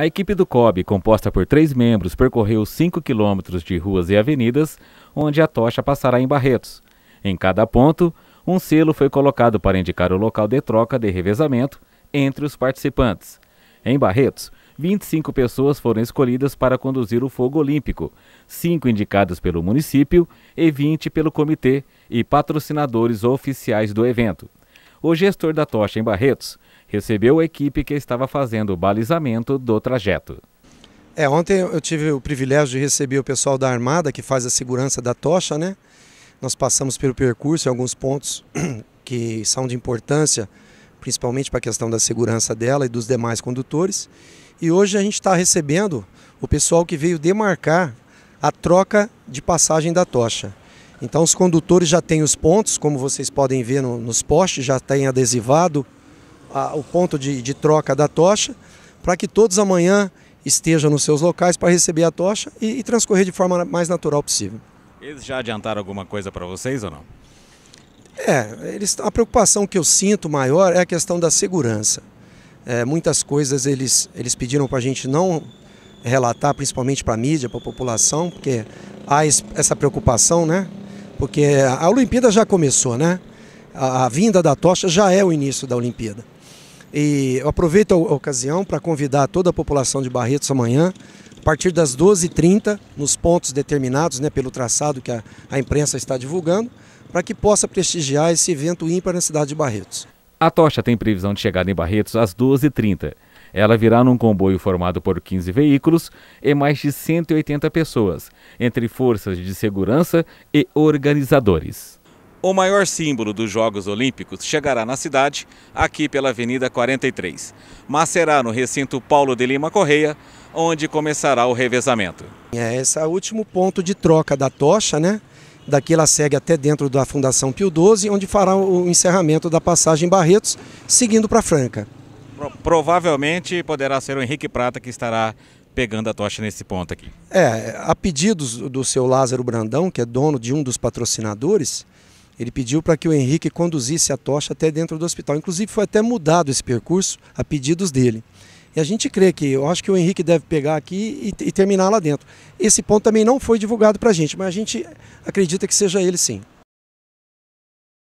A equipe do COB, composta por três membros, percorreu 5 quilômetros de ruas e avenidas, onde a tocha passará em Barretos. Em cada ponto, um selo foi colocado para indicar o local de troca de revezamento entre os participantes. Em Barretos, 25 pessoas foram escolhidas para conduzir o fogo olímpico, 5 indicadas pelo município e 20 pelo comitê e patrocinadores oficiais do evento. O gestor da tocha em Barretos recebeu a equipe que estava fazendo o balizamento do trajeto. É, ontem eu tive o privilégio de receber o pessoal da Armada que faz a segurança da tocha, né? Nós passamos pelo percurso em alguns pontos que são de importância, principalmente para a questão da segurança dela e dos demais condutores. E hoje a gente está recebendo o pessoal que veio demarcar a troca de passagem da tocha. Então os condutores já têm os pontos, como vocês podem ver no, nos postes, já tem adesivado a, o ponto de, de troca da tocha, para que todos amanhã estejam nos seus locais para receber a tocha e, e, transcorrer de forma mais natural possível. Eles já adiantaram alguma coisa para vocês ou não? É, eles, a preocupação que eu sinto maior é a questão da segurança. É, muitas coisas eles, eles pediram para a gente não relatar, principalmente para a mídia, para a população, porque há essa preocupação, né? Porque a Olimpíada já começou, né? a, a vinda da tocha já é o início da Olimpíada. E eu aproveito a ocasião para convidar toda a população de Barretos amanhã, a partir das 12h30, nos pontos determinados né, pelo traçado que a, a imprensa está divulgando, para que possa prestigiar esse evento ímpar na cidade de Barretos. A tocha tem previsão de chegada em Barretos às 12h30. Ela virá num comboio formado por 15 veículos e mais de 180 pessoas, entre forças de segurança e organizadores. O maior símbolo dos Jogos Olímpicos chegará na cidade, aqui pela Avenida 43, mas será no recinto Paulo de Lima Correia, onde começará o revezamento. É, esse é o último ponto de troca da tocha, né? Daqui ela segue até dentro da Fundação Pio XII, onde fará o encerramento da passagem Barretos, seguindo para Franca. Pro provavelmente poderá ser o Henrique Prata que estará pegando a tocha nesse ponto aqui. É, a pedidos do seu Lázaro Brandão, que é dono de um dos patrocinadores, ele pediu para que o Henrique conduzisse a tocha até dentro do hospital. Inclusive foi até mudado esse percurso a pedidos dele. E a gente crê que, eu acho que o Henrique deve pegar aqui e, e terminar lá dentro. Esse ponto também não foi divulgado para a gente, mas a gente acredita que seja ele sim.